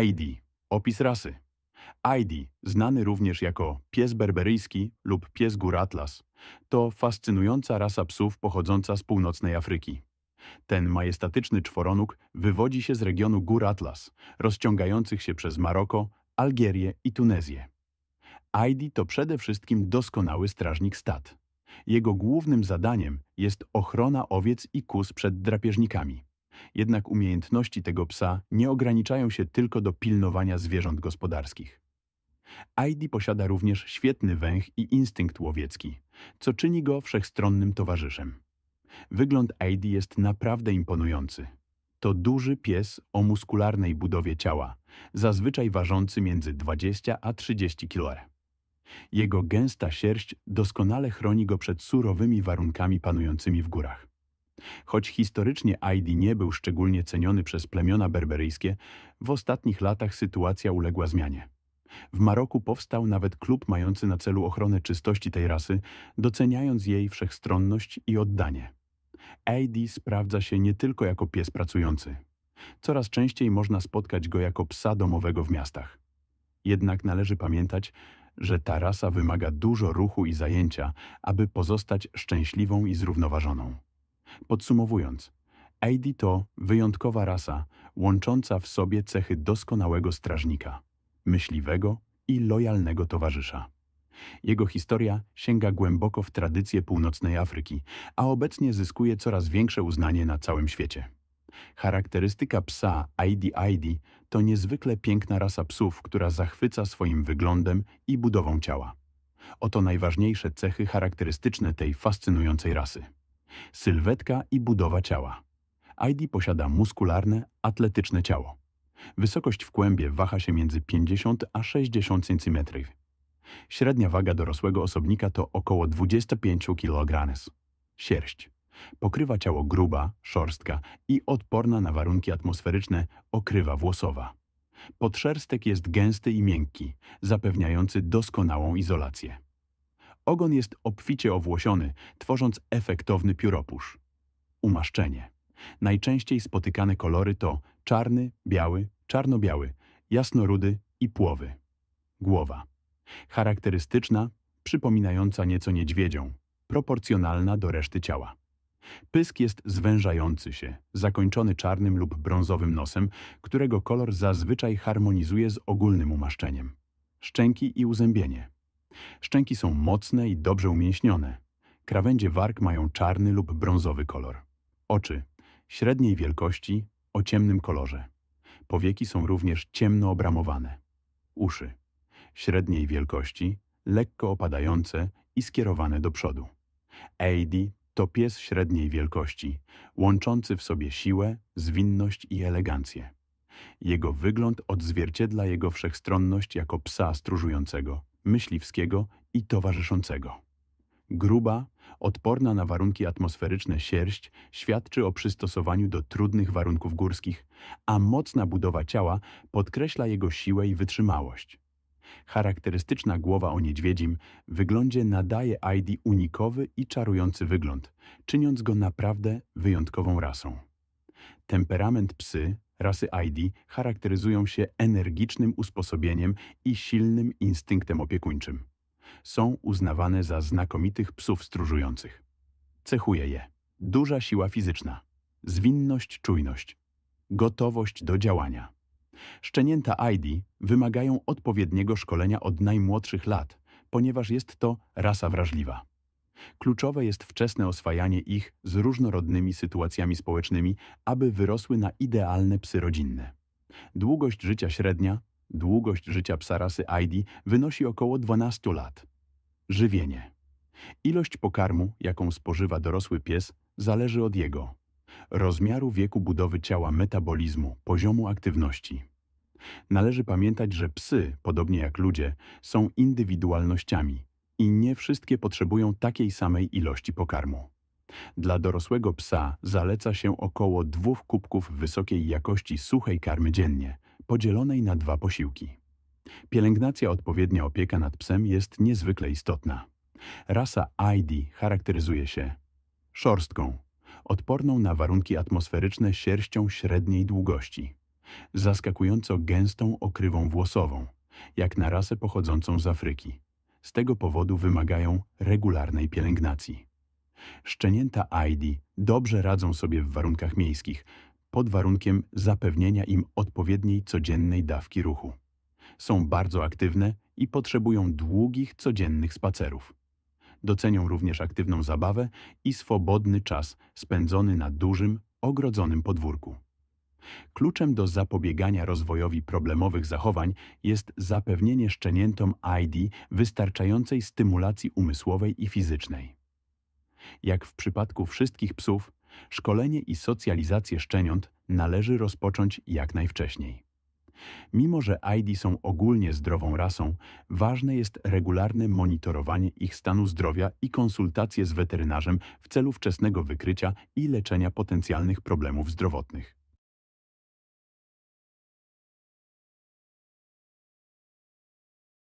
ID – opis rasy. ID, znany również jako pies berberyjski lub pies gór Atlas, to fascynująca rasa psów pochodząca z północnej Afryki. Ten majestatyczny czworonóg wywodzi się z regionu gór Atlas, rozciągających się przez Maroko, Algierię i Tunezję. ID to przede wszystkim doskonały strażnik stad. Jego głównym zadaniem jest ochrona owiec i kóz przed drapieżnikami jednak umiejętności tego psa nie ograniczają się tylko do pilnowania zwierząt gospodarskich. Heidi posiada również świetny węch i instynkt łowiecki, co czyni go wszechstronnym towarzyszem. Wygląd Heidi jest naprawdę imponujący. To duży pies o muskularnej budowie ciała, zazwyczaj ważący między 20 a 30 kg. Jego gęsta sierść doskonale chroni go przed surowymi warunkami panującymi w górach. Choć historycznie Aidi nie był szczególnie ceniony przez plemiona berberyjskie, w ostatnich latach sytuacja uległa zmianie. W Maroku powstał nawet klub mający na celu ochronę czystości tej rasy, doceniając jej wszechstronność i oddanie. Aidi sprawdza się nie tylko jako pies pracujący. Coraz częściej można spotkać go jako psa domowego w miastach. Jednak należy pamiętać, że ta rasa wymaga dużo ruchu i zajęcia, aby pozostać szczęśliwą i zrównoważoną. Podsumowując, Eidi to wyjątkowa rasa, łącząca w sobie cechy doskonałego strażnika, myśliwego i lojalnego towarzysza. Jego historia sięga głęboko w tradycję północnej Afryki, a obecnie zyskuje coraz większe uznanie na całym świecie. Charakterystyka psa Aidi Aidi to niezwykle piękna rasa psów, która zachwyca swoim wyglądem i budową ciała. Oto najważniejsze cechy charakterystyczne tej fascynującej rasy. Sylwetka i budowa ciała. ID posiada muskularne, atletyczne ciało. Wysokość w kłębie waha się między 50 a 60 cm. Średnia waga dorosłego osobnika to około 25 kg. Sierść. Pokrywa ciało gruba, szorstka i odporna na warunki atmosferyczne okrywa włosowa. Podszerstek jest gęsty i miękki, zapewniający doskonałą izolację. Ogon jest obficie owłosiony, tworząc efektowny pióropusz. Umaszczenie. Najczęściej spotykane kolory to czarny, biały, czarno-biały, jasnorudy i płowy. Głowa. Charakterystyczna, przypominająca nieco niedźwiedzią, proporcjonalna do reszty ciała. Pysk jest zwężający się, zakończony czarnym lub brązowym nosem, którego kolor zazwyczaj harmonizuje z ogólnym umaszczeniem. Szczęki i uzębienie. Szczęki są mocne i dobrze umięśnione. Krawędzie warg mają czarny lub brązowy kolor. Oczy średniej wielkości, o ciemnym kolorze. Powieki są również ciemno obramowane. Uszy średniej wielkości, lekko opadające i skierowane do przodu. Eidy to pies średniej wielkości, łączący w sobie siłę, zwinność i elegancję. Jego wygląd odzwierciedla jego wszechstronność jako psa stróżującego myśliwskiego i towarzyszącego. Gruba, odporna na warunki atmosferyczne sierść świadczy o przystosowaniu do trudnych warunków górskich, a mocna budowa ciała podkreśla jego siłę i wytrzymałość. Charakterystyczna głowa o niedźwiedzim wyglądzie nadaje ID unikowy i czarujący wygląd, czyniąc go naprawdę wyjątkową rasą. Temperament psy Rasy ID charakteryzują się energicznym usposobieniem i silnym instynktem opiekuńczym. Są uznawane za znakomitych psów stróżujących. Cechuje je duża siła fizyczna, zwinność, czujność, gotowość do działania. Szczenięta ID wymagają odpowiedniego szkolenia od najmłodszych lat, ponieważ jest to rasa wrażliwa. Kluczowe jest wczesne oswajanie ich z różnorodnymi sytuacjami społecznymi, aby wyrosły na idealne psy rodzinne. Długość życia średnia, długość życia psa rasy ID wynosi około 12 lat. Żywienie. Ilość pokarmu, jaką spożywa dorosły pies, zależy od jego rozmiaru wieku budowy ciała, metabolizmu, poziomu aktywności. Należy pamiętać, że psy, podobnie jak ludzie, są indywidualnościami – i nie wszystkie potrzebują takiej samej ilości pokarmu. Dla dorosłego psa zaleca się około dwóch kubków wysokiej jakości suchej karmy dziennie, podzielonej na dwa posiłki. Pielęgnacja odpowiednia opieka nad psem jest niezwykle istotna. Rasa ID charakteryzuje się szorstką, odporną na warunki atmosferyczne sierścią średniej długości, zaskakująco gęstą okrywą włosową, jak na rasę pochodzącą z Afryki, z tego powodu wymagają regularnej pielęgnacji. Szczenięta ID dobrze radzą sobie w warunkach miejskich, pod warunkiem zapewnienia im odpowiedniej codziennej dawki ruchu. Są bardzo aktywne i potrzebują długich, codziennych spacerów. Docenią również aktywną zabawę i swobodny czas spędzony na dużym, ogrodzonym podwórku. Kluczem do zapobiegania rozwojowi problemowych zachowań jest zapewnienie szczeniętom ID wystarczającej stymulacji umysłowej i fizycznej. Jak w przypadku wszystkich psów, szkolenie i socjalizację szczeniąt należy rozpocząć jak najwcześniej. Mimo, że ID są ogólnie zdrową rasą, ważne jest regularne monitorowanie ich stanu zdrowia i konsultacje z weterynarzem w celu wczesnego wykrycia i leczenia potencjalnych problemów zdrowotnych.